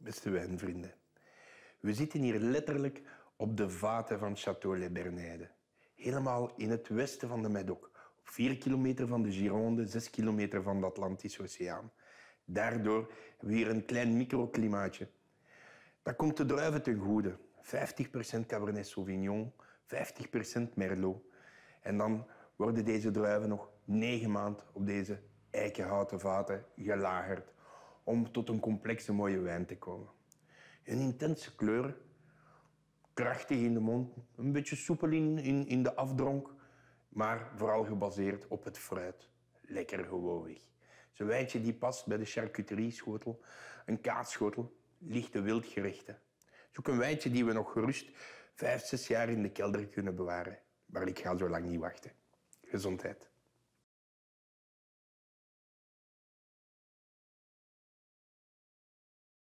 beste wijnvrienden. We zitten hier letterlijk op de vaten van Château Le Bernayde. Helemaal in het westen van de Médoc. Op vier kilometer van de Gironde, zes kilometer van de Atlantische Oceaan. Daardoor hebben we hier een klein microklimaatje. Dat komt de druiven ten goede. 50% Cabernet Sauvignon, 50% Merlot. En dan worden deze druiven nog negen maanden op deze eikenhouten vaten gelagerd om tot een complexe mooie wijn te komen. Een intense kleur, krachtig in de mond, een beetje soepel in, in, de afdronk, maar vooral gebaseerd op het fruit. Lekker gewoonweg. Zo'n wijntje die past bij de charcuterie-schotel, een kaasschotel, lichte wildgerechten. Zoek een wijntje die we nog gerust vijf, zes jaar in de kelder kunnen bewaren. Maar ik ga zo lang niet wachten. Gezondheid.